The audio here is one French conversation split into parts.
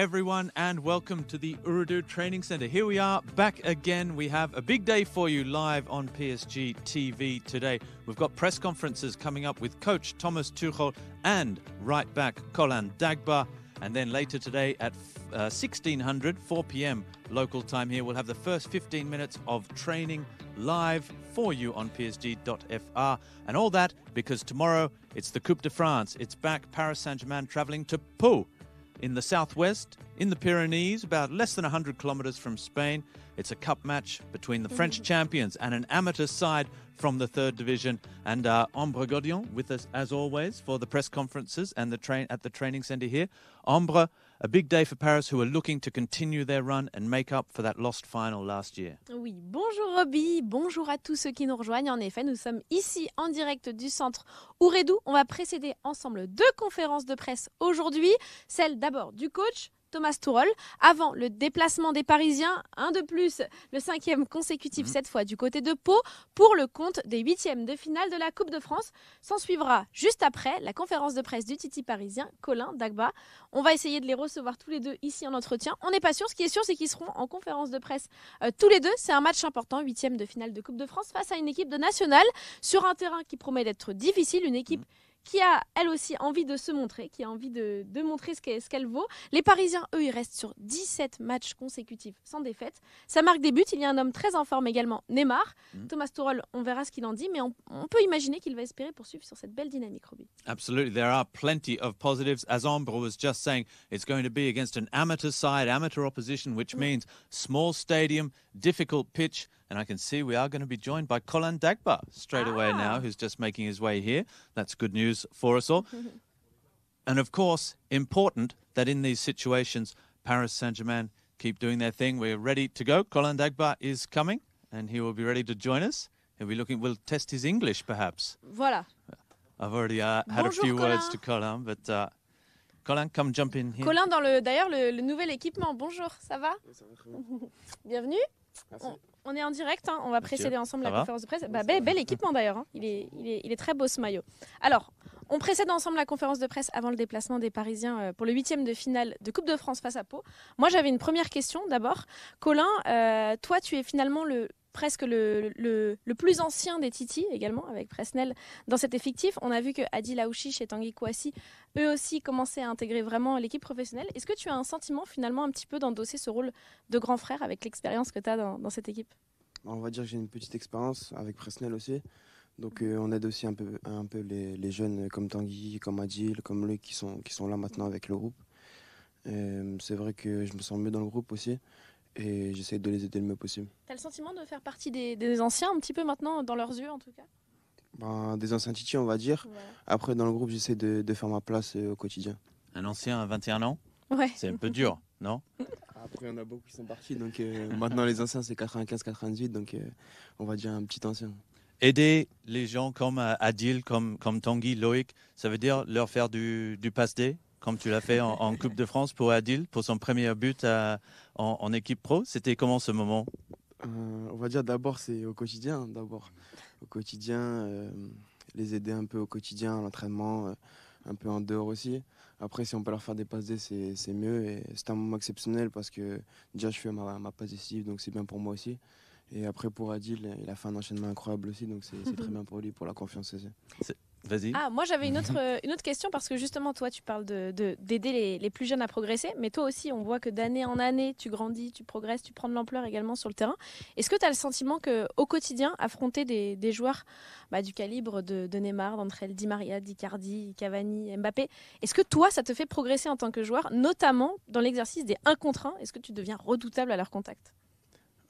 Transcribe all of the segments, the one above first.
everyone, and welcome to the Urdu Training Center. Here we are back again. We have a big day for you live on PSG TV today. We've got press conferences coming up with coach Thomas Tuchel and right back Colin Dagba. And then later today at uh, 1600, 4 p.m. local time here, we'll have the first 15 minutes of training live for you on PSG.fr. And all that because tomorrow it's the Coupe de France. It's back, Paris Saint Germain traveling to Pau in the southwest, in the Pyrenees, about less than 100 kilometres from Spain. It's a cup match between the mm. French champions and an amateur side from the third division. And uh, Ambre Godion with us as always for the press conferences and the train at the training centre here. Ambre. A big day for Paris who are looking to continue their run and make up for that lost final last year. Oui, bonjour Robbie, bonjour à tous ceux qui nous rejoignent. En effet, nous sommes ici en direct du centre Ouredou. On va précéder ensemble deux conférences de presse aujourd'hui. Celle d'abord du coach Thomas Tourol avant le déplacement des Parisiens, un de plus, le cinquième consécutif mhm. cette fois du côté de Pau pour le compte des huitièmes de finale de la Coupe de France. S'en suivra juste après la conférence de presse du Titi parisien Colin Dagba. On va essayer de les recevoir tous les deux ici en entretien. On n'est pas sûr, ce qui est sûr c'est qu'ils seront en conférence de presse euh, tous les deux. C'est un match important, huitième de finale de Coupe de France face à une équipe de nationale sur un terrain qui promet d'être difficile, une équipe... Mhm qui a elle aussi envie de se montrer, qui a envie de, montrer ce qu'elle vaut. Les Parisiens, eux, ils restent sur 17 matchs consécutifs sans défaite. Ça marque des buts. Il y a un homme très en forme également, Neymar. Mhm. Thomas Tuchel, on verra ce qu'il en dit, mais on, peut imaginer qu'il va espérer poursuivre sur cette belle dynamique, Absolument, Absolutely. There are plenty of positives. As Ombre was just saying, it's going to be against an amateur side, amateur opposition, which mm. means small stadium, difficult pitch. And I can see we are going to be joined by Colin Dagba straight ah. away now, who's just making his way here. That's good news for us all. and of course, important that in these situations, Paris Saint Germain keep doing their thing. We're ready to go. Colin Dagba is coming, and he will be ready to join us. He'll be looking. We'll test his English, perhaps. Voilà. I've already uh, had Bonjour, a few Colin. words to Colin, but uh, Colin, come jump in here. Colin, dans le d'ailleurs le, le nouvel équipement. Bonjour, ça va, oui, ça va Bienvenue. Merci. On est en direct, hein. on va précéder ensemble la conférence de presse. Bah, bel, équipement d'ailleurs, hein. il, est, très beau ce maillot. Alors, on précède ensemble la conférence de presse avant le déplacement des Parisiens euh, pour le huitième de finale de Coupe de France face à Pau. Moi j'avais une première question d'abord. Colin, euh, toi tu es finalement le, presque le, plus ancien des Titi également, avec Presnel dans cet effectif. On a vu que Adil chez et Tanguy Kouassi, eux aussi, commençaient à intégrer vraiment l'équipe professionnelle. Est-ce que tu as un sentiment finalement un petit peu d'endosser ce rôle de grand frère avec l'expérience que tu as dans, cette équipe On va dire que j'ai une petite expérience avec Presnel aussi. Donc euh, on aide aussi un peu, un peu les, jeunes comme Tanguy, comme Adil, comme lui qui sont, qui sont là maintenant avec le groupe. Euh, c'est vrai que je me sens mieux dans le groupe aussi et j'essaie de les aider le mieux possible. T'as le sentiment de faire partie des, anciens un petit peu maintenant, dans leurs yeux en tout cas ben, Des anciens Titi, on va dire. Après, dans le groupe, j'essaie de, faire ma place euh, au quotidien. Un ancien à 21 ans Ouais. C'est un peu dur, non Après, il y en a beaucoup qui sont partis, donc euh, maintenant les anciens, c'est 95-98, donc euh, on va dire un petit ancien. Aider les gens comme Adil, comme, comme Tanguy, Loïc, ça veut dire leur faire du, du dé comme tu l'as fait en, Coupe de France pour Adil, pour son premier but en, équipe pro. C'était comment ce moment euh, On va dire d'abord, c'est au quotidien. D'abord, au quotidien, euh, les aider un peu au quotidien, à l'entraînement, euh, un peu en dehors aussi. Après, si on peut leur faire des passes D, c'est mieux. Et c'est un moment exceptionnel parce que déjà, je fais ma, ma passe décisive, donc c'est bien pour moi aussi. Et après, pour Adil, il a fait un enchaînement incroyable aussi, donc c'est très bien pour lui, pour la confiance aussi. Ah, moi j'avais une autre, euh, une autre question parce que justement, toi, tu parles d'aider de, d'aider les, plus jeunes à progresser, mais toi aussi, on voit que d'année en année, tu grandis, tu progresses, tu prends de l'ampleur également sur le terrain. Est-ce que tu as le sentiment qu'au quotidien, affronter des, joueurs bah, du calibre de, Neymar, d'entre elles Di Maria, Di Cardi, Cavani, Mbappé, est-ce que toi, ça te fait progresser en tant que joueur, notamment dans l'exercice des 1 contre 1 Est-ce que tu deviens redoutable à leur contact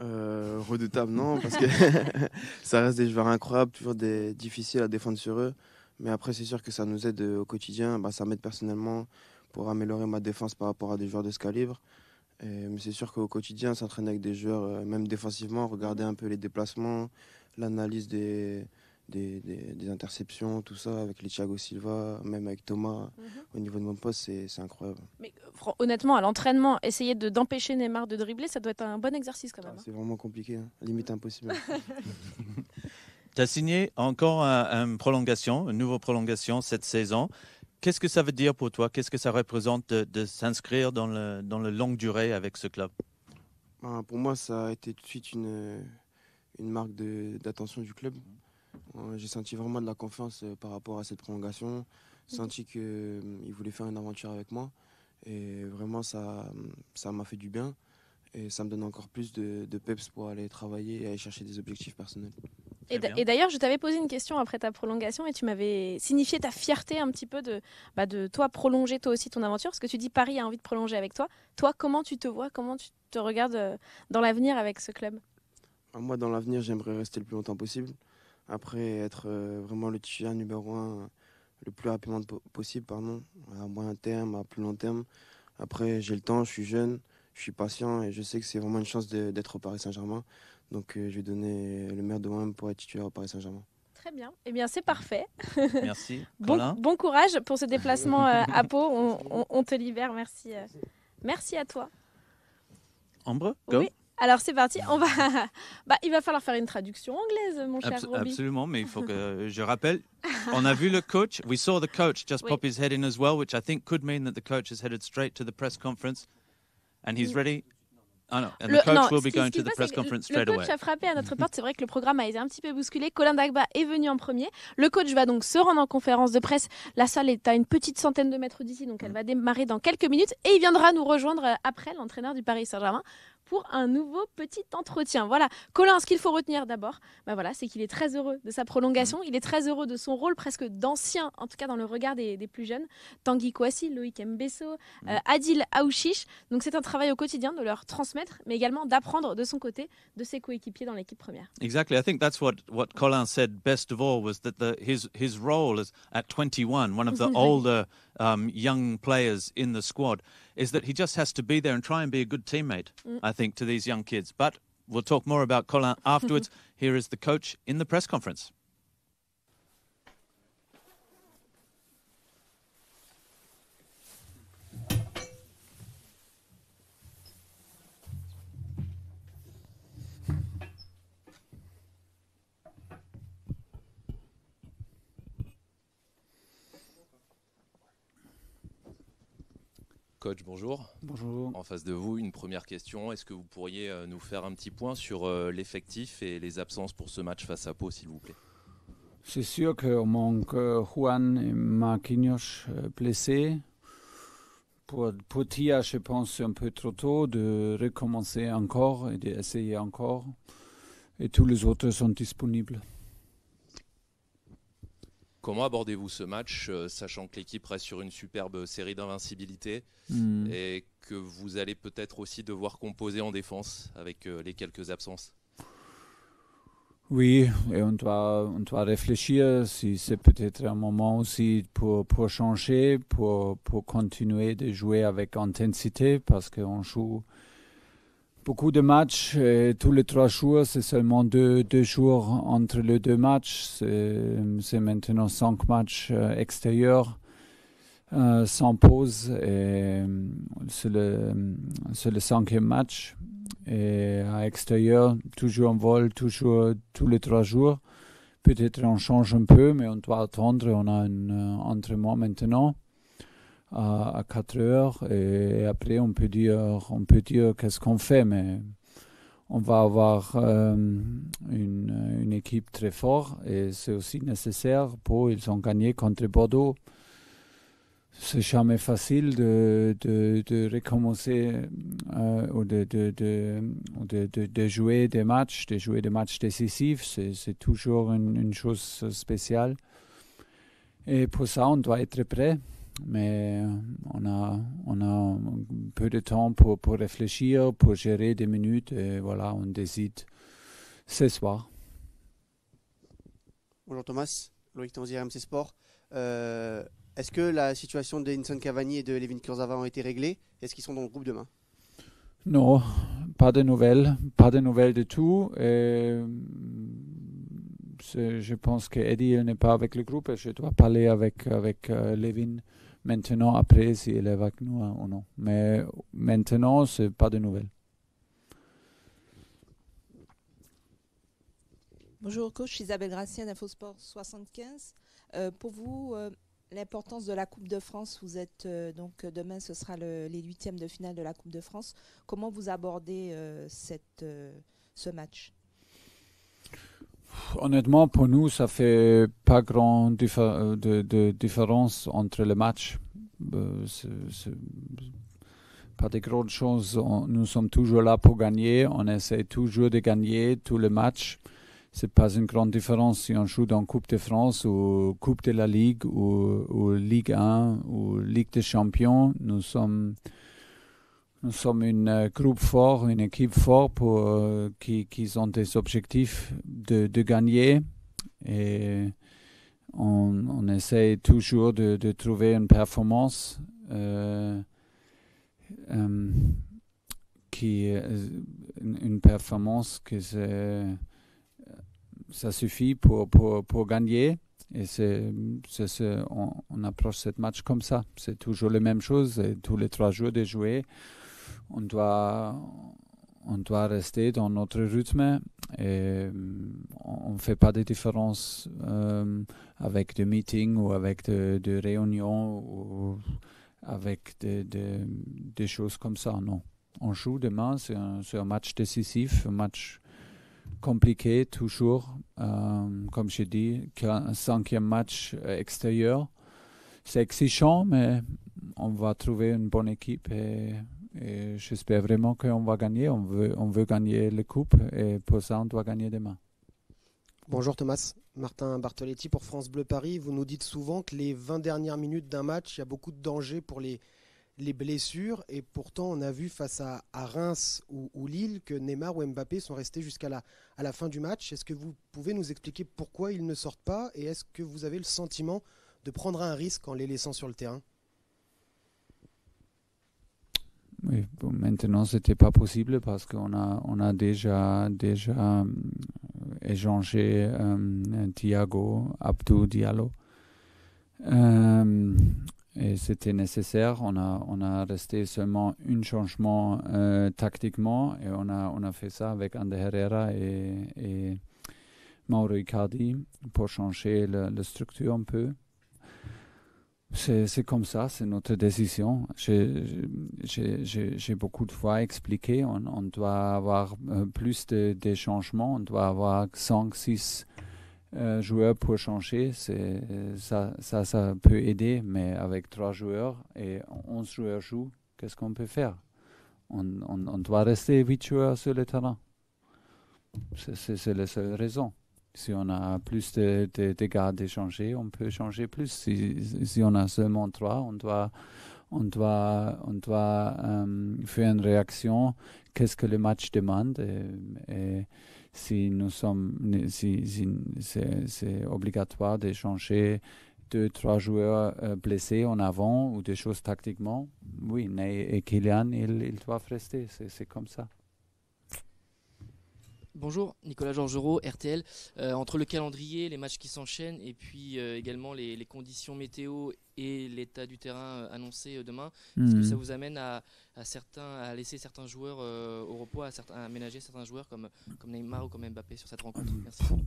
euh, redoutable, non, parce que ça reste des joueurs incroyables, toujours des, difficiles à défendre sur eux. Mais après, c'est sûr que ça nous aide euh, au quotidien. Bah, ça m'aide personnellement pour améliorer ma défense par rapport à des joueurs de ce calibre. mais c'est sûr qu'au quotidien, s'entraîner avec des joueurs, euh, même défensivement, regarder un peu les déplacements, l'analyse des, des, des, interceptions, tout ça, avec les Thiago Silva, même avec Thomas, mhm. au niveau de mon poste, c'est incroyable. Mais euh, honnêtement, à l'entraînement, essayer d'empêcher Neymar de dribbler, ça doit être un bon exercice quand même. Ah, hein. c'est vraiment compliqué, hein. limite impossible. Tu as signé encore une prolongation, une nouvelle prolongation cette saison. Qu'est-ce que ça veut dire pour toi Qu'est-ce que ça représente de, s'inscrire dans le, dans le longue durée avec ce club ben, Pour moi, ça a été tout de suite une, une marque d'attention du club. Euh, j'ai senti vraiment de la confiance euh, par rapport à cette prolongation. J'ai mm. senti qu'ils euh, voulaient voulait faire une aventure avec moi. Et vraiment, ça ça m'a fait du bien. Et ça me donne encore plus de, de peps pour aller travailler et aller chercher des objectifs personnels. Et d'ailleurs, je t'avais posé une question après ta prolongation et tu m'avais signifié ta fierté un petit peu de, bah, de toi prolonger toi aussi ton aventure. Parce que tu dis Paris a envie de prolonger avec toi. Toi, comment tu te vois Comment tu te regardes euh, dans l'avenir avec ce club bah, Moi, dans l'avenir, j'aimerais rester le plus longtemps possible. Après, être euh, vraiment le titulaire numéro un euh, le plus rapidement possible, pardon, à moyen terme, à plus long terme. Après, j'ai le temps, je suis jeune, je suis patient et je sais que c'est vraiment une chance d'être au Paris Saint-Germain. Donc euh, je vais donner le maire de moi-même pour être titulaire au Paris Saint-Germain. Très bien. Eh bien, c'est parfait. Merci. bon, courage pour ce déplacement euh, à Pau. On, te libère. Merci. Euh, merci à toi. Ambre, go. Oui. Alors c'est parti, on va. Bah, il va falloir faire une traduction anglaise, mon cher Abs Absolument, mais il faut que je rappelle. On a vu le coach. We saw the coach just pop his head in as well, which I think could mean that the coach is headed straight to the press conference, and he's mm. ready ah le coach a frappé à notre porte. C'est vrai que le programme a été un petit peu bousculé. Colin Dagba est venu en premier. Le coach va donc se rendre en conférence de presse. La salle est à une petite centaine de mètres d'ici, donc elle mm. va démarrer dans quelques minutes. Et il viendra nous rejoindre euh, après l'entraîneur du Paris Saint-Germain pour un nouveau petit entretien. Voilà, Colin, ce qu'il faut retenir d'abord, bah voilà, c'est qu'il est très heureux de sa prolongation, mmh. il est très heureux de son rôle presque d'ancien, en tout cas dans le regard des, plus jeunes. Tanguy Kouassi, Loïc Mbesso, mmh. euh, Adil Aouchiche. Donc c'est un travail au quotidien de leur transmettre, mais également d'apprendre de son côté de ses coéquipiers dans l'équipe première. Exactly, I think that's what what Colin said best of all was that the, his his role as at 21, one of the older um, young players in the squad. is that he just has to be there and try and be a good teammate, mm. I think, to these young kids. But we'll talk more about Colin afterwards. Here is the coach in the press conference. Coach, bonjour. Bonjour. En face de vous, une première question. Est-ce que vous pourriez euh, nous faire un petit point sur euh, l'effectif et les absences pour ce match face à Pau, s'il vous plaît C'est sûr qu'on manque euh, Juan et Marquinhos blessés. Pour, pour je pense c'est un peu trop tôt de recommencer encore et d'essayer encore. Et tous les autres sont disponibles. Comment abordez-vous ce match, euh, sachant que l'équipe reste sur une superbe série d'invincibilité hmm. et que vous allez peut-être aussi devoir composer en défense avec euh, les quelques absences oui, et on doit, on doit réfléchir si c'est peut-être un moment aussi pour, changer, pour, pour continuer de jouer avec intensité, parce qu'on joue beaucoup de matchs. Et euh, tous les trois jours, c'est seulement deux, deux, jours entre les deux matchs. C'est maintenant cinq matchs euh, extérieurs. Euh, sans pause. C'est le, cinquième match. Et à extérieur. toujours en vol, toujours tous les trois jours. Peut-être on change un peu, mais on doit attendre. On a un entraînement maintenant à, à 4 heures et après on peut dire, on peut dire qu'est-ce qu'on fait, mais on va avoir euh, une, une, équipe très forte et c'est aussi nécessaire pour ils ont gagné contre Bordeaux. C'est jamais facile de, de, recommencer euh, ou, de, de, jouer des matchs, de jouer des matchs décisifs. C'est toujours une, chose spéciale. Et pour ça, on doit être prêt mais on a, on a peu de temps pour, pour réfléchir, pour gérer des minutes, et øh, voilà, on décide ce soir. Bonjour Thomas, Loïc Tanzier, MC Sport. Euh, est-ce que la situation d'Enson Cavani et de Levin Kurzava ont été réglées Est-ce qu'ils sont dans le groupe demain Non, pas de nouvelles, pas de nouvelles de tout. Euh, je pense que Eddie n'est pas avec le groupe je dois parler avec, avec euh, Levin maintenant, après, elle est avec nous hein, ou non. Mais maintenant, ce pas de nouvelles. Bonjour coach, Isabelle Gracien d'InfoSport 75. Euh, pour vous, euh, l'importance de la Coupe de France, vous êtes donc demain ce sera les huitièmes de finale de la Coupe de France. Comment vous abordez cette, ce match Honnêtement, pour nous, ça fait pas grand euh, de, différence entre les matchs. Euh, pas de grandes choses. nous sommes toujours là pour gagner. On essaie toujours de gagner tous les matchs. C'est pas une grande différence si on joue dans Coupe de France ou Coupe de la Ligue ou, Ligue 1 ou Ligue des Champions. Nous sommes nous sommes une euh, groupe fort, une équipe forte pour, qui, qui ont des objectifs de, gagner et on, on essaie toujours de, trouver une performance euh, euh, qui est qui une performance que ça suffit pour, pour, pour gagner. Et c'est, on, on, approche cette match comme ça. C'est toujours la même chose. Et tous les trois jours de jouer, on doit, on doit rester dans notre rythme et mm, on ne fait pas de différence euh, avec des meetings ou avec des réunions ou avec des choses comme ça. Non. On joue demain, c'est un, match décisif, un match compliqué toujours. Euh, comme je dit, un cinquième match extérieur. C'est exigeant, mais on va trouver une bonne équipe et j'espère vraiment qu'on va gagner. On veut, on veut gagner les coupes et pour ça, on doit gagner demain. Bonjour Thomas, Martin Bartoletti pour France Bleu Paris. Vous nous dites souvent que les 20 dernières minutes d'un match, il y a beaucoup de danger pour les, blessures. Et pourtant, on a vu face à, Reims ou, Lille que Neymar ou Mbappé sont restés jusqu'à la fin du match. Est-ce que vous pouvez nous expliquer pourquoi ils ne sortent pas et est-ce que vous avez le sentiment de prendre un risque en les laissant sur le terrain Maintenant, maintenant, n'était pas possible parce qu'on a, on a déjà, déjà euh, échangé euh, Thiago, Abdou Diallo. Euh, et c'était nécessaire. On a, on a resté seulement un changement tactiquement et on a, on a fait ça avec Ander Herrera et, et Mauro Icardi pour changer la structure un peu. C'est comme ça, c'est notre décision. J'ai beaucoup de fois expliqué, on, doit avoir euh, plus de, changements, on doit avoir 5, 6 euh, joueurs pour changer. Ça, ça, ça peut aider, mais avec 3 joueurs et 11 joueurs jouent, qu'est-ce qu'on peut faire on, on, doit rester 8 joueurs sur le terrain. C'est la seule raison. Si on a plus de, de, de gardes échangés, on peut changer plus. Si, si on a seulement trois, on doit, on doit, on doit euh, faire une réaction. Qu'est-ce que le match demande et, si nous sommes, si, c'est obligatoire d'échanger deux, trois joueurs euh, blessés en avant ou des choses tactiquement, oui, mais et Kylian, il, ils doivent rester. C'est comme ça. Bonjour, Nicolas Georgerot, RTL. Euh, entre le calendrier, les matchs qui s'enchaînent et puis euh, également les, conditions météo et l'état du terrain euh, annoncé demain, est-ce que mmh. ça vous amène à, laisser certains joueurs au repos, à, certains, aménager certains joueurs comme, comme Neymar ou comme Mbappé sur cette rencontre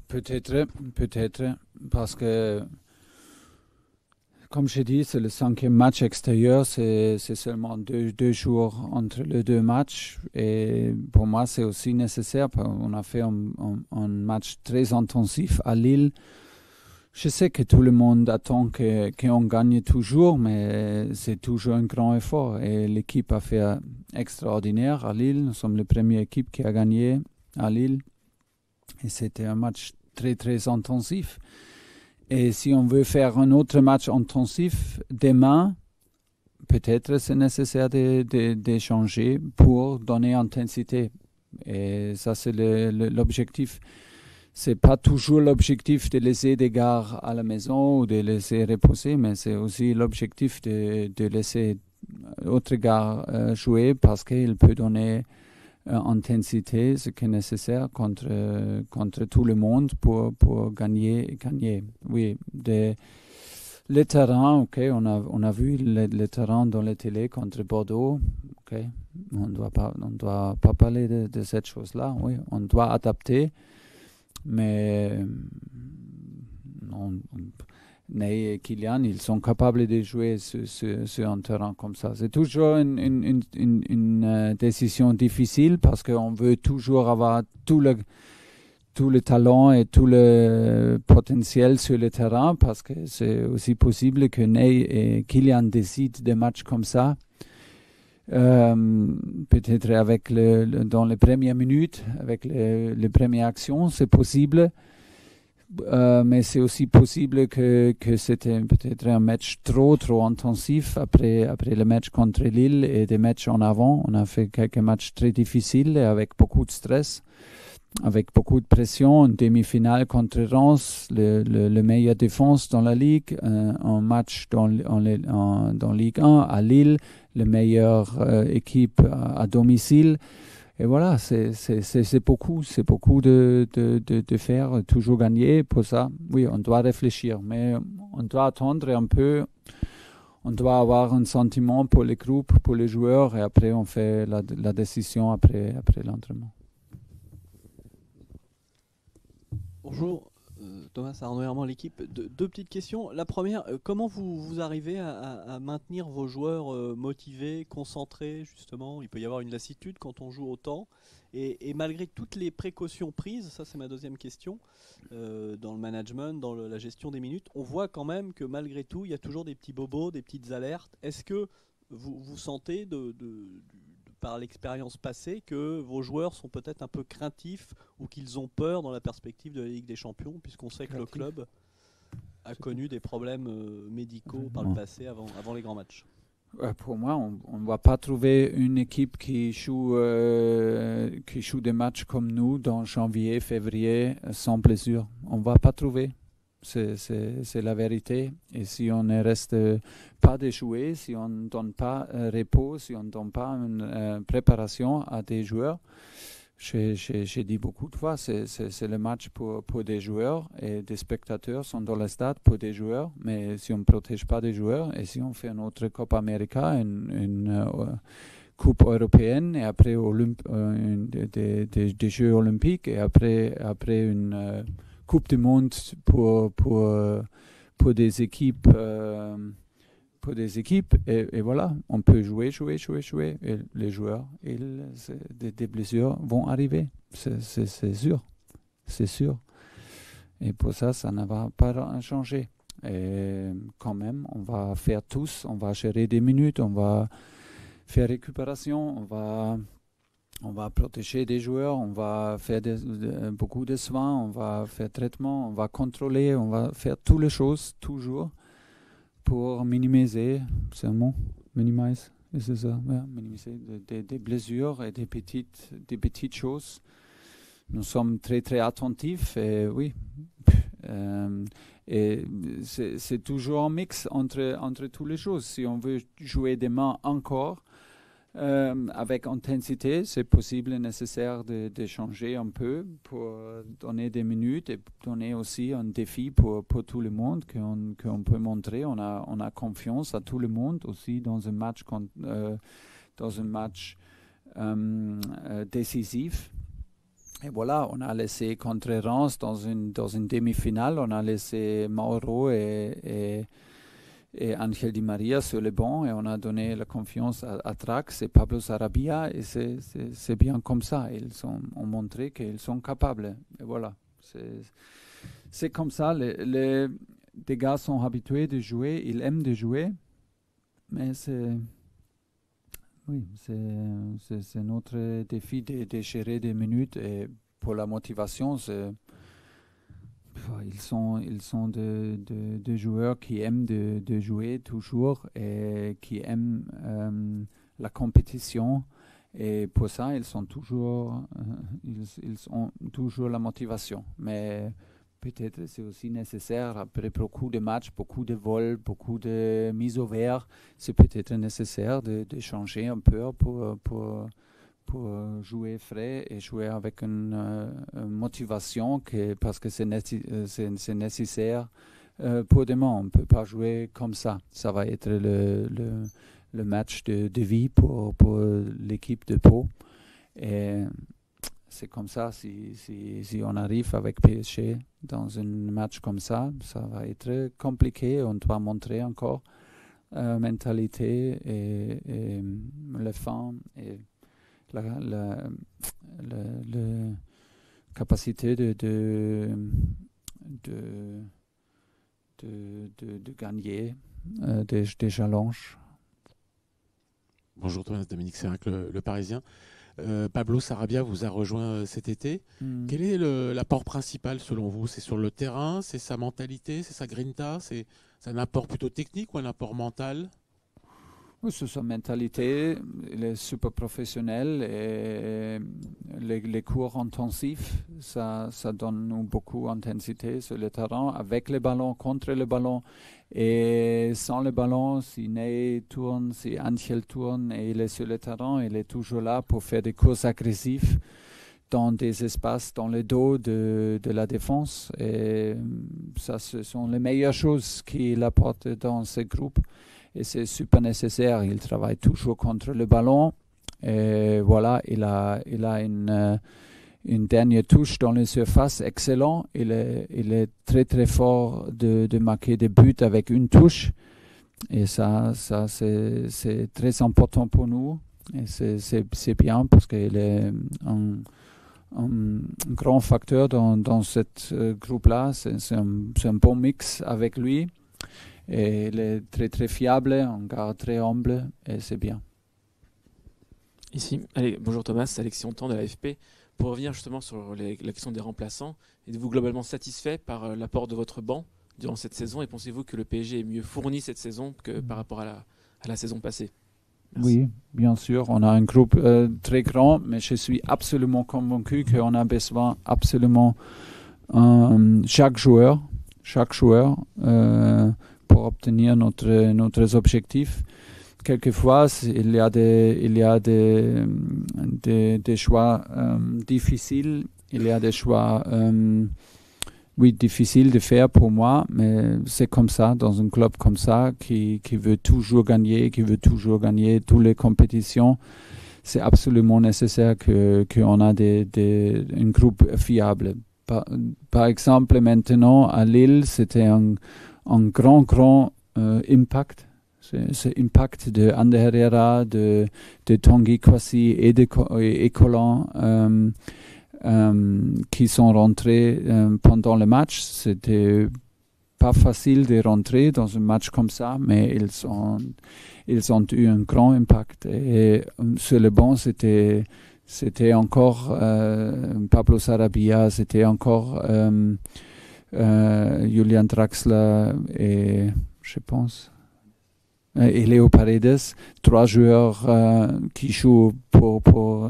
Peut-être, peut-être, parce que comme je dis, c'est le cinquième match extérieur. C'est seulement deux, jours entre les deux matchs. Et pour moi, c'est aussi nécessaire. On a fait un, match très intensif à Lille. Je sais que tout le monde attend qu'on gagne toujours, mais c'est toujours un grand effort. Et l'équipe a fait extraordinaire à Lille. Nous sommes la première équipe qui a gagné à Lille. Et c'était un match très, très intensif. Et si on veut faire un autre match intensif demain, peut-être c'est nécessaire d'échanger pour donner intensité. Et ça, c'est l'objectif. C'est pas toujours l'objectif de laisser des gars à la maison ou de laisser reposer, mais c'est aussi l'objectif de, de, laisser d'autres gars euh, jouer parce qu'il peut donner euh, intensité, ce qui est nécessaire contre, euh, contre tout le monde pour, pour gagner. gagner. Oui, des, les terrains, ok, on a, on a vu les, terrains dans la télé contre Bordeaux, on doit pas, doit pas parler de, cette chose-là, oui, on doit adapter, mais Ney et Kylian, ils sont capables de jouer sur, un terrain comme ça. C'est toujours une, une, euh, décision difficile parce qu'on veut toujours avoir tout le, tout le talent et tout le potentiel sur le terrain parce que c'est aussi possible que Ney et Kylian décident des matchs comme ça. Euh, peut-être avec le, dans les premières minutes, avec les premières actions, c'est possible. Euh, mais c'est aussi possible que, que c'était peut-être un match trop, trop intensif après, après le match contre Lille et des matchs en avant. On a fait quelques matchs très difficiles avec beaucoup de stress, avec beaucoup de pression. Une demi-finale contre Reims, le, le, meilleur défense dans la Ligue. Euh, un, match dans, en, en, dans Ligue 1 à Lille, la meilleure euh, équipe à domicile et voilà, c'est beaucoup, c'est beaucoup de, de, de, faire, toujours gagner. Pour ça, oui, on doit réfléchir, mais on doit attendre un peu, on doit avoir un sentiment pour les groupes, pour les joueurs, et après on fait la, décision après, après l'entraînement. Bonjour, Thomas Arnaud vraiment l'équipe. deux petites questions. La première, euh, comment vous, arrivez à, maintenir vos joueurs euh, motivés, concentrés, justement Il peut y avoir une lassitude quand on joue autant. Et, et malgré toutes les précautions prises, ça c'est ma deuxième question, euh, dans le management, dans la gestion des minutes, on voit quand même que malgré tout, il y a toujours des petits bobos, des petites alertes. Est-ce que vous, vous sentez de par l'expérience passée que vos joueurs sont peut-être un peu craintifs ou qu'ils ont peur dans la perspective de la Ligue des Champions, puisqu'on sait que le club a connu des problèmes euh, médicaux par le passé avant, avant les grands matchs euh, pour moi, on ne va pas trouver une équipe qui joue, euh, qui joue des matchs comme nous dans janvier, février, sans blessure. On ne va pas trouver c'est la vérité. Et si on ne reste pas des si on ne donne pas euh, repos, si on ne donne pas une euh, préparation à des joueurs, j'ai dit beaucoup de fois, c'est le match pour, pour, des joueurs et des spectateurs sont dans le stade pour des joueurs, mais si on ne protège pas des joueurs et si on fait un autre coupe une, une euh, Coupe européenne et après Olymp des, des, des, Jeux olympiques et après, après une Coupe du Monde pour, pour, euh, pour des équipes. Euh, pour des équipes, et, voilà, on peut jouer, jouer, jouer, jouer, et les joueurs, ils, des, des blessures vont arriver, c'est sûr, c'est sûr. Et pour ça, ça ne va pas changer. Et quand même, on va faire tous, on va gérer des minutes, on va faire récupération, on va on va protéger des joueurs, on va faire beaucoup de soins, on va faire traitement, on va contrôler, on va faire toutes les choses toujours pour minimiser, c'est un mot, minimize, c'est ça, minimiser des, blessures et des petites, des petites choses. Nous sommes très très attentifs et oui, euh, et c'est toujours un mix entre, entre toutes les choses. Si on veut jouer des mains encore, euh, avec intensité, c'est possible et nécessaire de, changer un peu pour donner des minutes et donner aussi un défi pour, pour tout le monde qu'on peut montrer. On a, on a confiance à tout le monde aussi dans un match, euh, dans un match euh, décisif. Et voilà, on a laissé Contreras dans une, dans une demi-finale, on a laissé Mauro et et Angel Di Maria sur le banc et on a donné la confiance à, à Trax et Pablo Sarabia et c'est bien comme ça. Ils ont montré qu'ils sont capables. Et voilà, c'est comme ça. Les, les, les, gars sont habitués de jouer, ils aiment de jouer, mais c'est. Oui, c'est notre défi de, de gérer des minutes et pour la motivation, c'est ils sont, ils sont de, de, joueurs qui aiment de, de, jouer toujours et qui aiment euh, la compétition. Et pour ça, ils, sont toujours, euh, ils, ils, ont toujours la motivation. Mais peut-être c'est aussi nécessaire, après beaucoup de matchs, beaucoup de vols, beaucoup de mises au vert, c'est peut-être nécessaire de, changer un peu pour, pour pour euh, jouer frais et jouer avec une, euh, motivation parce que c'est euh, nécessaire pour demain. On ne peut pas jouer comme ça. Ça va être le, match de, de, vie pour, pour l'équipe de Pau. Et c'est comme ça, si, on arrive avec PSG dans un match comme ça, ça va être compliqué. On doit montrer encore euh, mentalité et, le fin la, capacité de, de, de, de, gagner euh, des, des, challenges. Bonjour Thomas, Dominique Serac, le, Parisien. Euh, Pablo Sarabia vous a rejoint euh, cet été. Hmm. Quel est l'apport principal selon vous C'est sur le terrain C'est sa mentalité C'est sa grinta C'est un apport plutôt technique ou un apport mental c'est sa mentalité, il est super professionnel et les, cours intensifs, ça, ça donne beaucoup d'intensité sur le terrain, avec le ballon, contre le ballon Et sans le ballon, si Ney tourne, si Angel tourne et il est sur le terrain, il est toujours là pour faire des courses agressives dans des espaces dans le dos de, de, la défense. Et ça, ce sont les meilleures choses qu'il apporte dans ce groupe et c'est super nécessaire. Il travaille toujours contre le ballon. Et voilà, il a, il a une, euh, une dernière touche dans les surfaces excellent. Il est, il est très très fort de, de marquer des buts avec une touche. Et ça, ça c'est très important pour nous. Et c'est bien parce qu'il est euh, un, grand facteur dans, dans ce euh, groupe-là. C'est un, un bon mix avec lui. Et il est très très fiable, un gars très humble et c'est bien. Ici, allez, bonjour Thomas, Alexis Hontan de l'AFP. Pour revenir justement sur la question des remplaçants, êtes-vous globalement satisfait par euh, l'apport de votre banc durant cette saison et pensez-vous que le PSG est mieux fourni cette saison que par rapport à la, à la saison passée Oui, bien sûr, on a un groupe euh, très grand, mais je suis absolument convaincu qu'on a besoin absolument euh, chaque joueur, chaque joueur. Euh, pour obtenir notre, notre objectif. Quelquefois, il y a des, il y a des, des, choix euh, difficiles, il y a des choix, euh, oui, difficiles de faire pour moi, mais c'est comme ça, dans un club comme ça, qui, qui veut toujours gagner, qui veut toujours gagner toutes les compétitions c'est absolument nécessaire qu'on a des, des, un groupe fiable. par exemple, maintenant, à Lille, c'était un, un grand, grand euh, impact. C'est impact de Ander Herrera, de, de Tanguy Kwasi et de et euh, euh, qui sont rentrés pendant le match. C'était pas facile de rentrer dans un match comme ça, mais ils ont, ils ont eu un grand impact. Et, sur le banc, c'était c'était encore Pablo Sarabia, c'était encore euh, Julian Draxler et, je pense, euh, et Léo Paredes, trois joueurs euh, qui jouent pour, pour,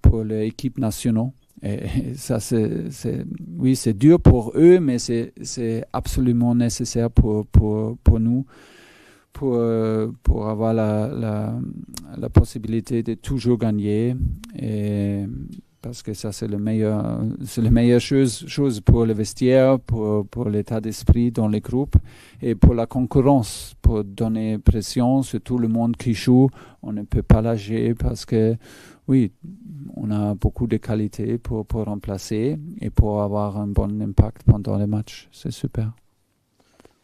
pour l'équipe nationale. Et ça, c'est, oui, c'est dur pour eux, mais c'est absolument nécessaire pour, pour, pour nous, pour, pour avoir la, la, possibilité de toujours gagner parce que ça c'est le meilleur, c'est la meilleure chose, chose pour le vestiaire, pour, pour l'état d'esprit dans les groupes et pour la concurrence, pour donner pression sur tout le monde qui joue. On ne peut pas lâcher parce que oui, on a beaucoup de qualités pour, pour remplacer et pour avoir un bon impact pendant les matchs. C'est super.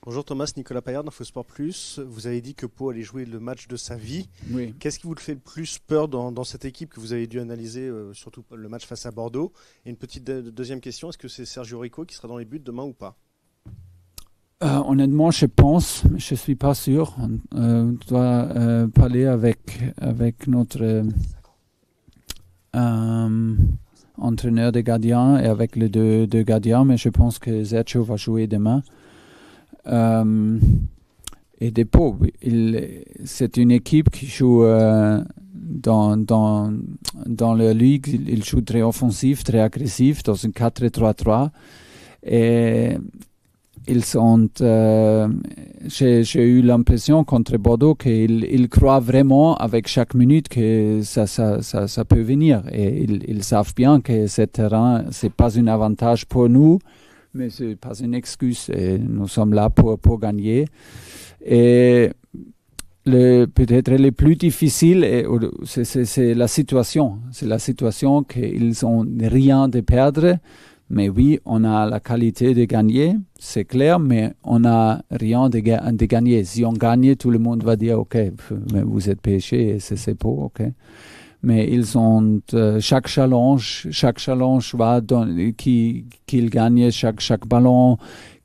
Bonjour Thomas, Nicolas Payard d'InfoSport Plus. Vous avez dit que Pau allait jouer le match de sa vie. Qu'est-ce qui vous le fait le plus peur dans, cette équipe que vous avez dû analyser, euh, surtout le match face à Bordeaux Et une petite deuxième question, est-ce que c'est Sergio Rico qui sera dans les buts demain ou pas euh, Honnêtement, je pense, mais je ne suis pas sûr. Euh, on doit parler avec, avec notre entraîneur des gardiens et avec les deux, deux gardiens, mais je pense que Sergio va jouer demain. Euh, et des pauvres. C'est une équipe qui joue euh, dans, dans, dans la ligue, il, jouent joue très offensif, très agressif, dans un 4-3-3. Et ils sont. Euh, j'ai eu l'impression contre Bordeaux qu'ils croient vraiment avec chaque minute que ça, ça, ça, ça peut venir. Et ils, ils, savent bien que ce terrain, c'est pas un avantage pour nous mais ce n'est pas une excuse. nous sommes là pour, pour gagner. Et le, peut-être le plus difficile, c'est, la situation. C'est la situation qu'ils n'ont rien de perdre. Mais oui, on a la qualité de gagner, c'est clair, mais on n'a rien de, gagner. Si on gagne, tout le monde va dire, OK, vous êtes péché c'est, c'est pour, OK mais ils ont euh, chaque challenge, chaque challenge va qu'il gagne chaque chaque ballon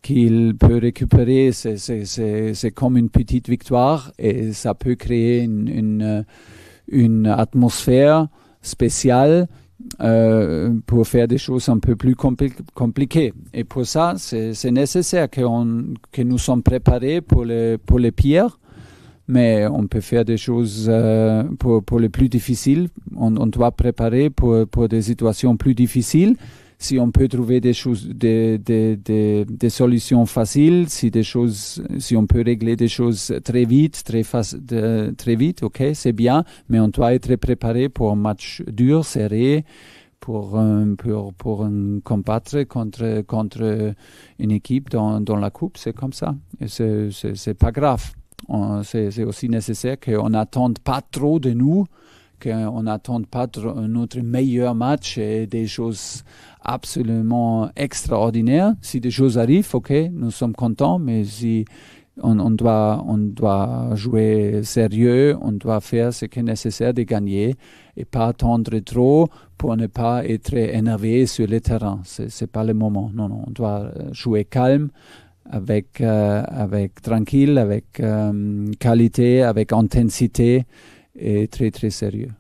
qu'il peut récupérer, c'est comme une petite victoire et ça peut créer une, une, atmosphère spéciale euh, pour faire des choses un peu plus compliquées. Et pour ça, c'est nécessaire que, on, que nous sommes préparés pour les, pour les pires mais on peut faire des choses euh, pour, pour les plus difficiles. On, on doit préparer pour, pour des situations plus difficiles. Si on peut trouver des choses, des, des, des, solutions faciles, si des choses, si on peut régler des choses très vite, très très vite, ok, c'est bien. Mais on doit être préparé pour un match dur, serré, pour pour pour un combattre contre contre une équipe dans dans la coupe. C'est comme ça. Et c'est c'est pas grave. C'est aussi nécessaire qu'on n'attende pas trop de nous, qu'on n'attende pas notre meilleur match et des choses absolument extraordinaires. Si des choses arrivent, ok, nous sommes contents, mais si on, doit, on doit jouer sérieux, on doit faire ce qui est nécessaire de gagner et pas attendre trop pour ne pas être énervé sur le terrain. Ce n'est pas le moment. Non, non, on doit jouer calme, avec, euh, avec tranquille, avec euh, qualité, avec intensité et très très sérieux.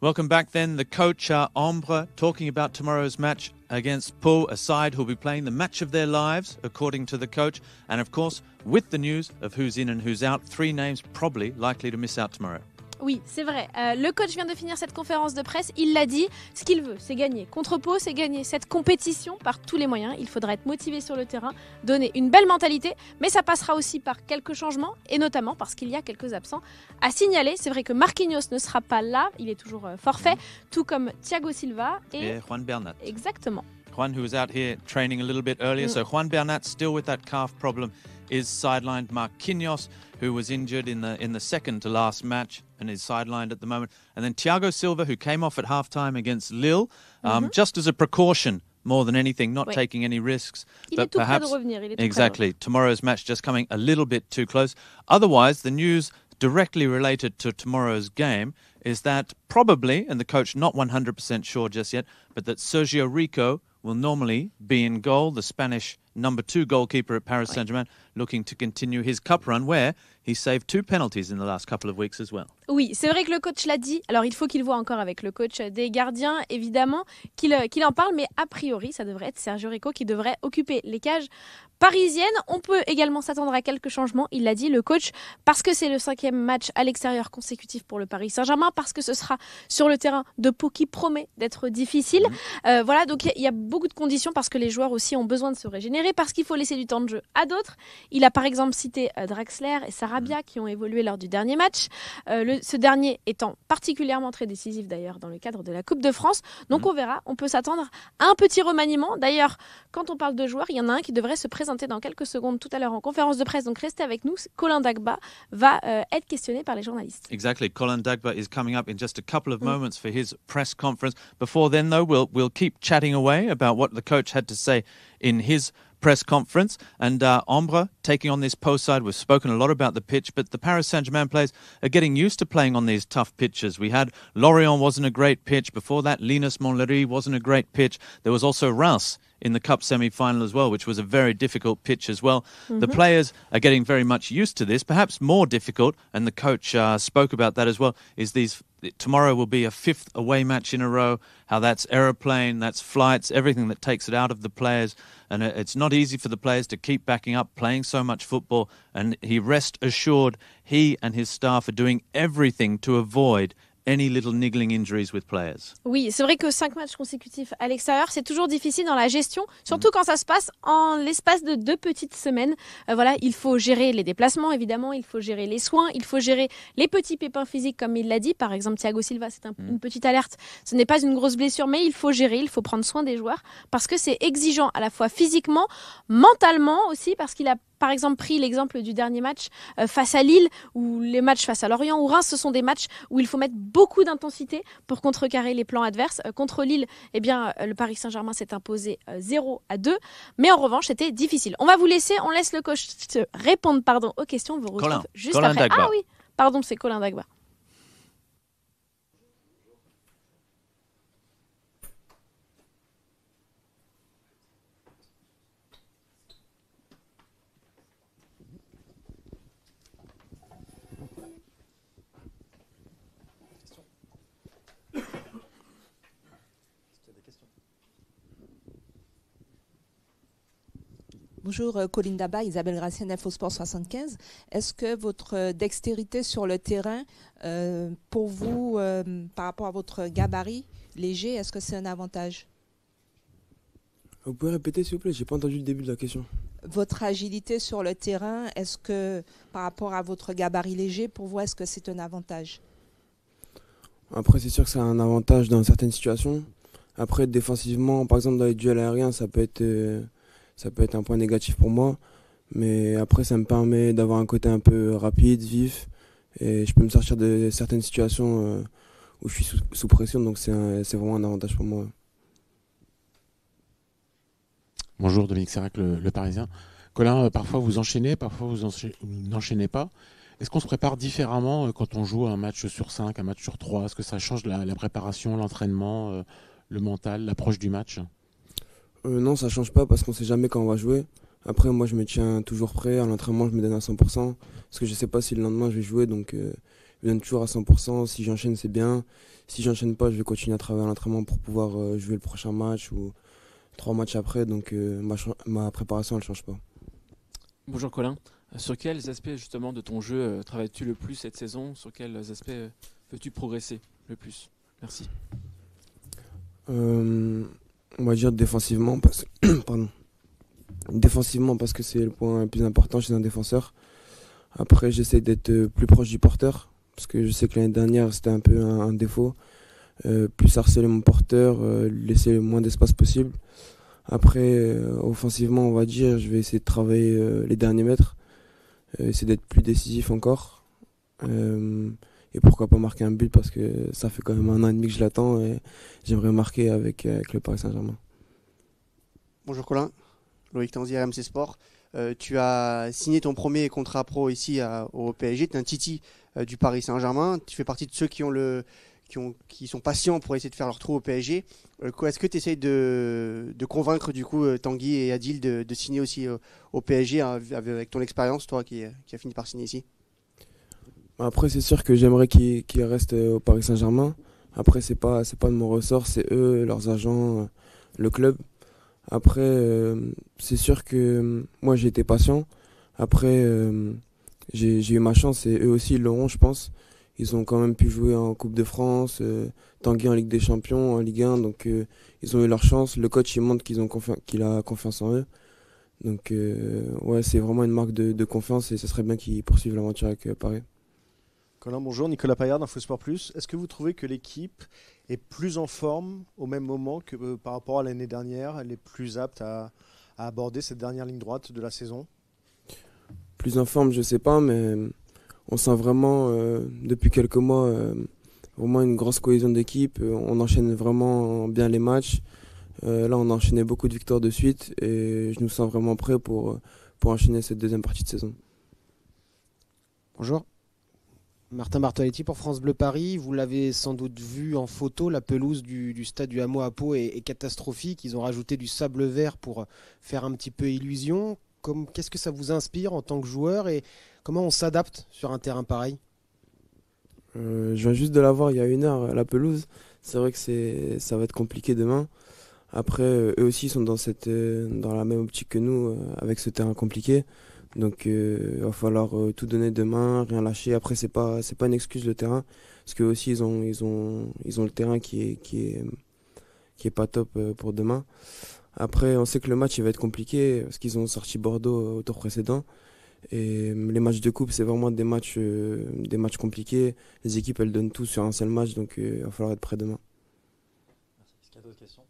Welcome back then. The coach uh, Ombre talking about tomorrow's match against Pau, a side who'll be playing the match of their lives, according to the coach. And of course, news Oui, c'est vrai. Euh, le coach vient de finir cette conférence de presse. Il l'a dit. Ce qu'il veut, c'est gagner. Contre Pau, c'est gagner cette compétition par tous les moyens. Il faudra être motivé sur le terrain, donner une belle mentalité. Mais ça passera aussi par quelques changements, et notamment parce qu'il y a quelques absents à signaler. C'est vrai que Marquinhos ne sera pas là. Il est toujours euh, forfait, mm. tout comme Thiago Silva et, et Juan Bernat. Exactement. Juan, who was out here training a little bit earlier. Mm. So Juan Bernat, still with that calf problem, is sidelined. Mark Quinios, who was injured in the in the second to last match and is sidelined at the moment. And then Thiago Silva, who came off at halftime against Lille, um, mm-hmm. just as a precaution more than anything, not oui. taking any risks. Il but perhaps exactly tomorrow's match just coming a little bit too close. Otherwise, the news directly related to tomorrow's game is that probably, and the coach not 100% sure just yet, but that Sergio Rico will normally be in goal. The Spanish number two goalkeeper at Paris Saint Germain looking to continue his cup run, where Oui, c'est vrai que le coach l'a dit. Alors il faut qu'il voit encore avec le coach des gardiens, évidemment, euh, qu'il en parle. Mais a priori, ça devrait être Sergio Rico qui devrait occuper les cages parisiennes. On peut également s'attendre à quelques changements. Il l'a dit, le coach, parce que c'est le cinquième match à l'extérieur consécutif pour le Paris Saint-Germain, parce que ce sera sur le terrain de Pau qui promet d'être difficile. Euh, voilà, donc il y a beaucoup de conditions parce que les joueurs aussi ont besoin de se régénérer, parce qu'il faut laisser du temps de jeu à d'autres. Il a par exemple cité euh, Draxler et Sarah qui ont évolué lors du dernier match. Euh, le, ce dernier étant particulièrement très décisif d'ailleurs dans le cadre de la Coupe de France. Donc mhm. on verra, on peut s'attendre à un petit remaniement. D'ailleurs, quand on parle de joueurs, il y en a un qui devrait se présenter dans quelques secondes tout à l'heure en conférence de presse. Donc restez avec nous. Colin Dagba va euh, être questionné par les journalistes. Exactly. Colin Dagba is coming up in just a couple of mm. moments for his press conference. Before then though, we'll we'll keep chatting away about what the coach had to say in his press conference. And uh, Ombre taking on this post side. We've spoken a lot about the pitch, but the Paris Saint Germain players are getting used to playing on these tough pitches. We had Lorient wasn't a great pitch. Before that, Linus Montlery wasn't a great pitch. There was also Reims in the cup semi-final as well, which was a very difficult pitch as well. Mm-hmm. The players are getting very much used to this. Perhaps more difficult, and the coach uh, spoke about that as well. Is these tomorrow will be a fifth away match in a row. How that's aeroplane, that's flights, everything that takes it out of the players, and it's not easy for the players to keep backing up, playing so much football. And he rest assured, he and his staff are doing everything to avoid Oui, c'est vrai que cinq matchs consécutifs à l'extérieur, c'est toujours difficile dans la gestion, surtout quand ça se passe en l'espace de deux petites semaines. Euh, voilà, il faut gérer les déplacements, évidemment, il faut gérer les soins, il faut gérer les petits pépins physiques, comme il l'a dit. Par exemple, Thiago Silva, c'est mm. une petite alerte. Ce n'est pas une grosse blessure, mais il faut gérer, il faut prendre soin des joueurs parce que c'est exigeant à la fois physiquement, mentalement aussi, parce qu'il a par exemple pris l'exemple du dernier match euh, face à Lille ou les matchs face à Lorient ou Reims, ce sont des matchs où il faut mettre beaucoup d'intensité pour contrecarrer les plans adverses. Euh, contre Lille, eh bien, euh, le Paris Saint-Germain s'est imposé 0 à 2, mais en revanche, c'était difficile. On va vous laisser, on laisse le coach répondre pardon, aux questions. vous retrouve juste après. Ah oui, pardon, c'est Colin Dagba. Bonjour euh, Colin Daba, Isabelle Gracienne, Sport 75. Est-ce que votre euh, dextérité sur le terrain, euh, pour vous, par rapport à votre gabarit léger, est-ce que c'est un avantage Vous pouvez répéter s'il vous plaît, n'ai pas entendu le début de la question. Votre agilité sur le terrain, est-ce que par rapport à votre gabarit léger, pour vous, est-ce que c'est un avantage Après, c'est sûr que c'est un avantage dans certaines situations. Après, défensivement, par exemple dans les duels aériens, ça peut être ça peut être un point négatif pour moi. Mais après, ça me permet d'avoir un côté un peu rapide, vif. Et je peux me sortir de certaines situations euh, où je suis sous, pression. Donc c'est vraiment un avantage pour moi. Bonjour Dominique Serac, le, Parisien. Colin, euh, parfois vous enchaînez, parfois vous n'enchaînez pas. Est-ce qu'on se prépare différemment euh, quand on joue un match sur 5, un match sur 3 Est-ce que ça change la préparation, l'entraînement, le mental, l'approche du match euh, non, ça change pas parce qu'on sait jamais quand on va jouer. Après, moi, je me tiens toujours prêt. À l'entraînement, je me donne à 100%. Parce que je sais pas si le lendemain, je vais jouer. Donc, euh, je donne toujours à 100%. Si j'enchaîne, c'est bien. Si j'enchaîne pas, je vais continuer à travailler à l'entraînement pour pouvoir euh, jouer le prochain match ou trois matchs après. Donc, ma, ma, préparation, elle change pas. Bonjour, Colin. Sur quels aspects, justement, de ton jeu travailles-tu le plus cette saison Sur quels aspects veux-tu progresser le plus Merci on va dire défensivement, parce, défensivement parce que c'est le point le plus important chez un défenseur. Après, j'essaie d'être euh, plus proche du porteur, parce que je sais que l'année dernière, c'était un peu un, défaut. Euh, plus harceler mon porteur, euh, laisser le moins d'espace possible. Après, offensivement, on va dire, je vais essayer de travailler les derniers mètres, essayer d'être plus décisif encore et pourquoi pas marquer un but parce que ça fait quand même un an et demi que je l'attends et j'aimerais marquer avec, euh, avec, le Paris Saint-Germain. Bonjour Colin, Loïc Tanzi, RMC Sport. Euh, tu as signé ton premier contrat pro ici au PSG, tu es un Titi euh, du Paris Saint-Germain, tu fais partie de ceux qui ont le, qui, ont, qui, sont patients pour essayer de faire leur trou au PSG. Est-ce que tu essayes de, de, convaincre du coup Tanguy et Adil de, de signer aussi au, PSG hein, avec ton expérience, toi qui, qui as fini par signer ici après, c'est sûr que j'aimerais qu'ils restent euh, au Paris Saint-Germain. Après, c'est pas, c'est pas de mon ressort, c'est eux, leurs agents, euh, le club. Après, euh, c'est sûr que moi, j'ai été patient. Après, j'ai eu ma chance et eux aussi, ils l'auront, je pense. Ils ont quand même pu jouer en Coupe de France, euh, Tanguy en Ligue des Champions, en Ligue 1. Donc, ils ont eu leur chance. Le coach, il montre qu'il a confiance en eux. Donc, ouais, c'est vraiment une marque de, de confiance et ce serait bien qu'ils poursuivent l'aventure avec Paris. Colin, bonjour. Nicolas Payard d'InfoSport Plus. Est-ce que vous trouvez que l'équipe est plus en forme au même moment que euh, par rapport à l'année dernière Elle est plus apte à, aborder cette dernière ligne droite de la saison Plus en forme, je ne sais pas, mais on sent vraiment euh, depuis quelques mois euh, vraiment une grosse cohésion d'équipe. On enchaîne vraiment bien les matchs. là, on a enchaîné beaucoup de victoires de suite et je nous sens vraiment prêts pour, pour enchaîner cette deuxième partie de saison. Bonjour. Martin Bartoletti pour France Bleu Paris. Vous l'avez sans doute vu en photo, la pelouse du, stade du Hameau à Pau est, catastrophique. Ils ont rajouté du sable vert pour faire un petit peu illusion. Qu'est-ce que ça vous inspire en tant que joueur et comment on s'adapte sur un terrain pareil euh, Je viens juste de la voir il y a une heure, la pelouse. C'est vrai que ça va être compliqué demain. Après, euh, eux aussi sont dans, cette, euh, dans la même optique que nous, avec ce terrain compliqué. Donc euh, il va falloir euh, tout donner demain, rien lâcher. Après c'est pas c'est pas une excuse le terrain parce que aussi ils ont ils ont ils ont le terrain qui est qui est qui est pas top euh, pour demain. Après on sait que le match il va être compliqué parce qu'ils ont sorti Bordeaux au tour précédent et les matchs de coupe c'est vraiment des matchs des matchs compliqués. Les équipes elles donnent tout sur un seul match donc il va falloir être prêt demain. Merci. Est-ce qu'il y a d'autres questions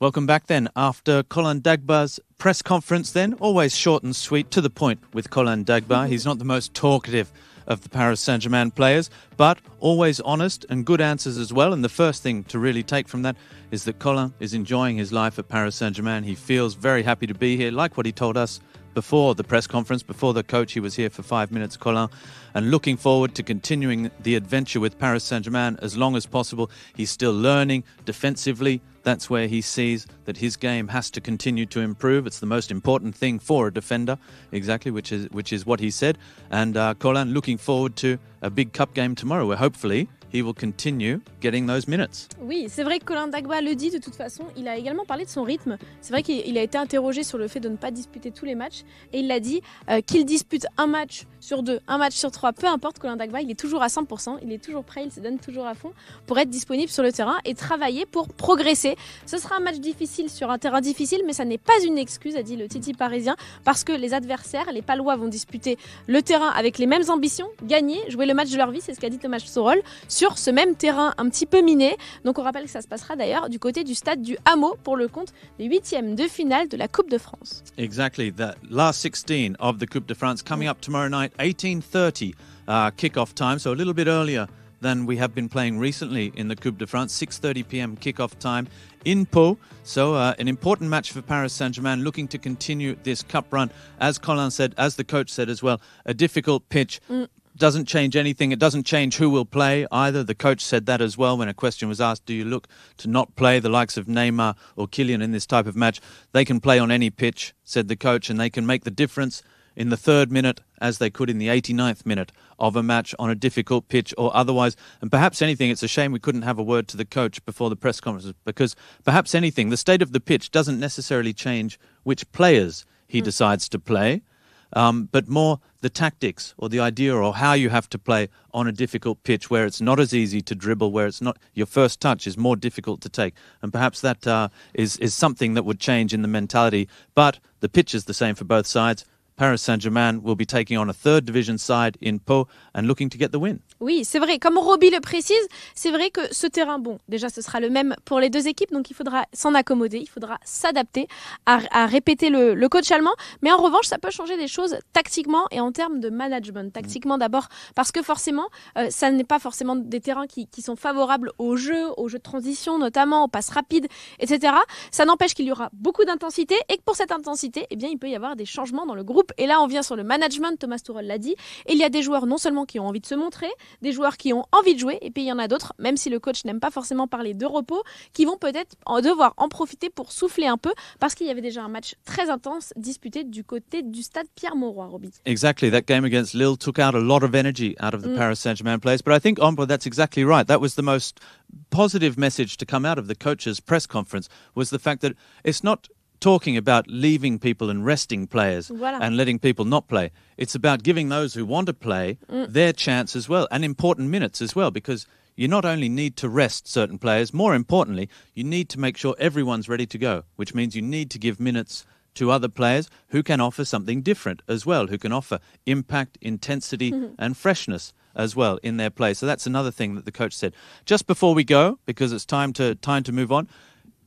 Welcome back then after Colin Dagbar's press conference, then always short and sweet to the point with Colin Dagbar. He's not the most talkative of the Paris Saint Germain players, but always honest and good answers as well. And the first thing to really take from that is that Colin is enjoying his life at Paris Saint Germain. He feels very happy to be here, like what he told us before the press conference, before the coach. He was here for five minutes, Colin, and looking forward to continuing the adventure with Paris Saint Germain as long as possible. He's still learning defensively. That's where he sees that his game has to continue to improve. It's the most important thing for a defender, exactly, which is which is what he said. And uh, Colin, looking forward to a big cup game tomorrow, where hopefully va continuer continue getting ces minutes. Oui, c'est vrai que Colin Dagba le dit de toute façon. Il a également parlé de son rythme. C'est vrai qu'il a été interrogé sur le fait de ne pas disputer tous les matchs et il l'a dit euh, qu'il dispute un match sur deux, un match sur trois, peu importe, Colin Dagba, il est toujours à 100%, il est toujours prêt, il se donne toujours à fond pour être disponible sur le terrain et travailler pour progresser. Ce sera un match difficile sur un terrain difficile, mais ça n'est pas une excuse, a dit le Titi parisien, parce que les adversaires, les Palois, vont disputer le terrain avec les mêmes ambitions, gagner, jouer le match de leur vie, c'est ce qu'a dit Thomas Sorol, sur ce même terrain un petit peu miné. Donc on rappelle que ça se passera d'ailleurs du côté du stade du Hameau pour le compte des huitièmes de finale de la Coupe de France. Exactly, the last 16 of the Coupe de France coming up tomorrow night. at 18.30 uh, kickoff time, so a little bit earlier than we have been playing recently in the Coupe de France. 6:30 p.m. kickoff time in Pau. So uh, an important match for Paris Saint-Germain, looking to continue this cup run. As Colin said, as the coach said as well, a difficult pitch. Mm. Doesn't change anything. It doesn't change who will play either. The coach said that as well when a question was asked Do you look to not play the likes of Neymar or Killian in this type of match? They can play on any pitch, said the coach, and they can make the difference in the third minute as they could in the 89th minute of a match on a difficult pitch or otherwise. And perhaps anything, it's a shame we couldn't have a word to the coach before the press conference because perhaps anything, the state of the pitch doesn't necessarily change which players he mm. decides to play, um, but more the tactics or the idea or how you have to play on a difficult pitch where it's not as easy to dribble, where it's not your first touch is more difficult to take, and perhaps that uh, is is something that would change in the mentality. But the pitch is the same for both sides. Paris Saint-Germain will be taking on a third division side in Pau and looking to get the win. Oui, c'est vrai. Comme Roby le précise, c'est vrai que ce terrain, bon, déjà ce sera le même pour les deux équipes, donc il faudra s'en accommoder, il faudra s'adapter à, répéter le, coach allemand. Mais en revanche, ça peut changer des choses tactiquement et en termes de management. Mm. Tactiquement d'abord, parce que forcément, euh, ça n'est pas forcément des terrains qui, qui, sont favorables au jeu, au jeu de transition notamment, aux passes rapides, etc. Ça n'empêche qu'il y aura beaucoup d'intensité et que pour cette intensité, eh bien, il peut y avoir des changements dans le groupe et là, on vient sur le management, Thomas Tourelle l'a dit. Et il y a des joueurs non seulement qui ont envie de se montrer, des joueurs qui ont envie de jouer, et puis il y en a d'autres, même si le coach n'aime pas forcément parler de repos, qui vont peut-être devoir en profiter pour souffler un peu, parce qu'il y avait déjà un match très intense disputé du côté du stade Pierre-Mauroy, Roby. Exactly. That game against Lille took out a lot of energy out of the mm. Paris Saint-Germain players. But I think, Ombre, that's exactly right. That was the most positive message to come out of the coach's press conference was the fact that it's not talking about leaving people and resting players voilà. and letting people not play. It's about giving those who want to play mm. their chance as well and important minutes as well because you not only need to rest certain players, more importantly, you need to make sure everyone's ready to go, which means you need to give minutes to other players who can offer something different as well, who can offer impact, intensity, and freshness as well in their play. So that's another thing that the coach said. Just before we go, because it's time to time to move on,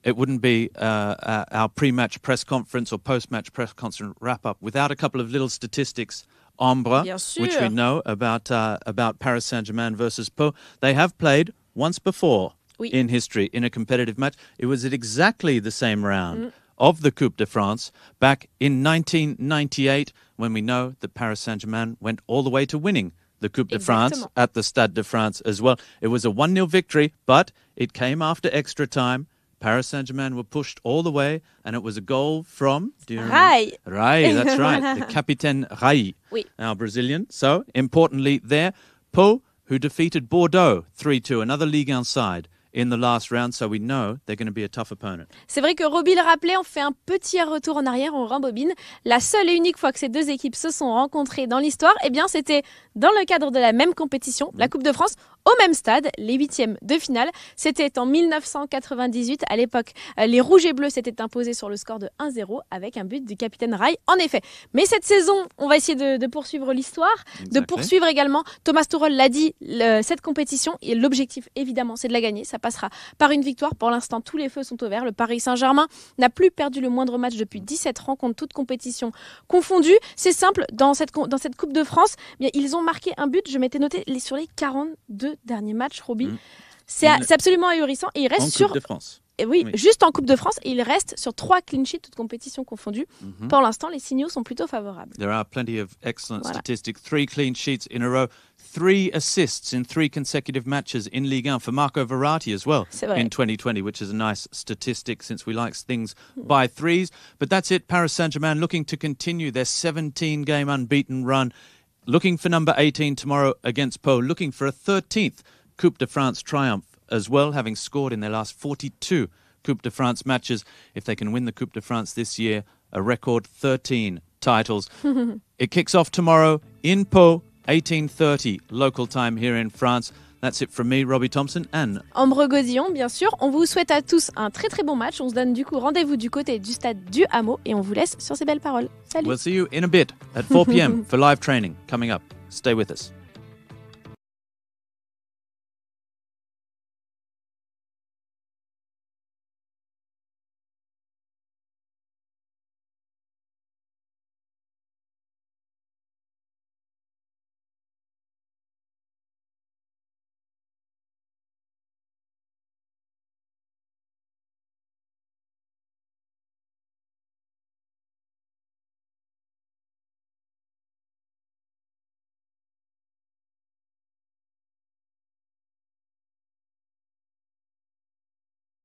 it wouldn't be uh, uh our pre match press conference or post match press conference wrap up without a couple of little statistics. Ambre, which we know about, uh, about Paris Saint Germain versus Po. They have played once before oui. in history in a competitive match. It was at exactly the same round. Mm of the Coupe de France back in 1998 when we know that Paris Saint Germain went all the way to winning the Coupe de France at the Stade de France as well. It was a 1 0 victory, but it came after extra time. Paris Saint Germain were pushed all the way, and it was a goal from. Rai. Rai, that's right. the Capitaine Rai, notre our Brazilian. So, importantly, there, Pau, who defeated Bordeaux 3 2, another Ligue outside In the last round, so we know they're going to be a tough opponent. C'est vrai que Roby le rappelait, on fait un petit retour en arrière, on rembobine. La seule et unique fois que ces deux équipes se sont rencontrées dans l'histoire, eh bien, c'était dans le cadre de la même compétition, la mm. Coupe de France, au même stade, les huitièmes de finale. C'était en 1998. À l'époque, euh, les Rouges et Bleus s'étaient imposés sur le score de 1-0 avec un but du capitaine Rai, en effet. Mais cette saison, on va essayer de, poursuivre l'histoire, de poursuivre également. Thomas Tuchel l'a dit, cette compétition, et l'objectif évidemment, c'est de la gagner. Ça passera par une victoire. Pour l'instant, tous les feux sont ouverts. Le Paris Saint-Germain n'a plus perdu le moindre match depuis 17 rencontres, toutes compétitions confondues. C'est simple, dans cette, dans cette Coupe de France, eh ils ont marqué un but. Je m'étais noté sur les 42 Dernier match, matchs, mm. C'est absolument ahurissant. Et en Coupe de France. Eh oui, juste en Coupe de France, il reste sur trois clean sheets, toutes compétitions confondues. Mhm. Pour l'instant, les signaux sont plutôt favorables. There are plenty of excellent statistics. Three clean sheets in a row, three assists in three consecutive matches in Ligue 1 for Marco Verratti as well in 2020, which is a nice statistic since we like things hmm. by threes. But that's it. Paris Saint-Germain looking to continue their 17-game unbeaten run looking for number 18 tomorrow against Po, looking for a 13th Coupe de France triumph as well, having scored in their last 42 Coupe de France matches. If they can win the Coupe de France this year, a record 13 titles. it kicks off tomorrow in Po, 18:30 local time here in France. That's it from me, Robbie Thompson and Ambre Godillon, bien sûr. On vous souhaite à tous un très très bon match. On se donne du coup rendez-vous du côté du stade du Hameau et on vous laisse sur ces belles paroles. Salut. We'll see you in a bit at 4 p.m. for live training coming up. Stay with us.